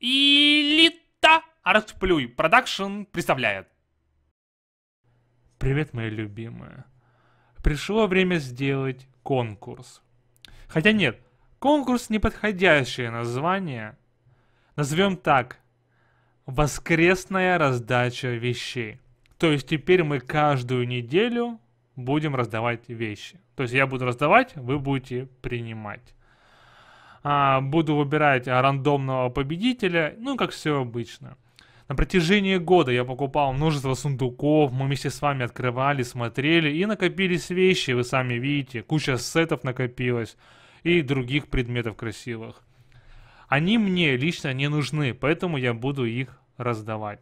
Элита Артплюй Продакшн представляет. Привет, мои любимые. Пришло время сделать конкурс. Хотя нет, конкурс неподходящее название. Назовем так. Воскресная раздача вещей. То есть теперь мы каждую неделю будем раздавать вещи. То есть я буду раздавать, вы будете принимать. А, буду выбирать а, рандомного победителя, ну, как все обычно. На протяжении года я покупал множество сундуков, мы вместе с вами открывали, смотрели и накопились вещи, вы сами видите, куча сетов накопилась и других предметов красивых. Они мне лично не нужны, поэтому я буду их раздавать.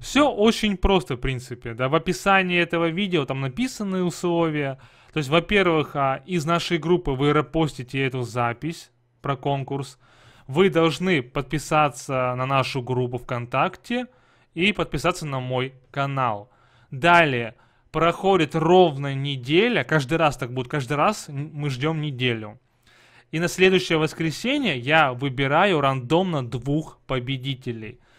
Все очень просто, в принципе. Да, в описании этого видео там написаны условия. То есть, во-первых, а, из нашей группы вы репостите эту запись про конкурс. Вы должны подписаться на нашу группу ВКонтакте и подписаться на мой канал. Далее проходит ровно неделя, каждый раз так будет, каждый раз мы ждем неделю. И на следующее воскресенье я выбираю рандомно двух победителей –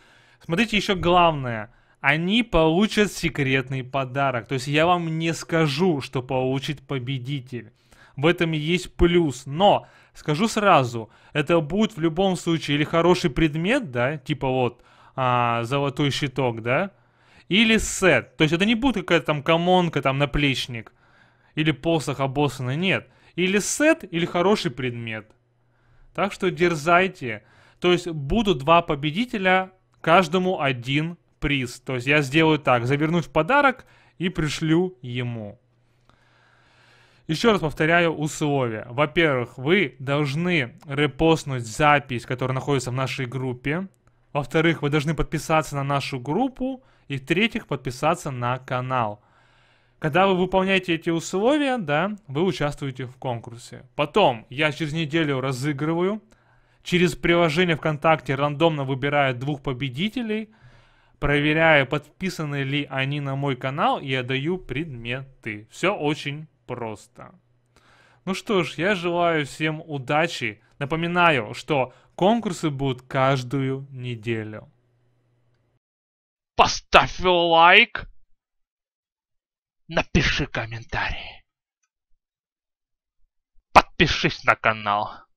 Смотрите, еще главное. Они получат секретный подарок. То есть я вам не скажу, что получит победитель. В этом и есть плюс. Но, скажу сразу, это будет в любом случае или хороший предмет, да, типа вот а, золотой щиток, да, или сет. То есть это не будет какая-то там комонка, там наплечник, или посох обоссанный, нет. Или сет, или хороший предмет. Так что дерзайте. То есть будут два победителя, каждому один приз. То есть я сделаю так, заверну в подарок и пришлю ему. Еще раз повторяю условия. Во-первых, вы должны репостнуть запись, которая находится в нашей группе. Во-вторых, вы должны подписаться на нашу группу. И в-третьих, подписаться на канал. Когда вы выполняете эти условия, да, вы участвуете в конкурсе. Потом я через неделю разыгрываю через приложение ВКонтакте рандомно выбираю двух победителей, проверяю, подписаны ли они на мой канал и отдаю предметы. Все очень просто. Ну что ж, я желаю всем удачи. Напоминаю, что конкурсы будут каждую неделю. Поставь лайк, напиши комментарий, подпишись на канал.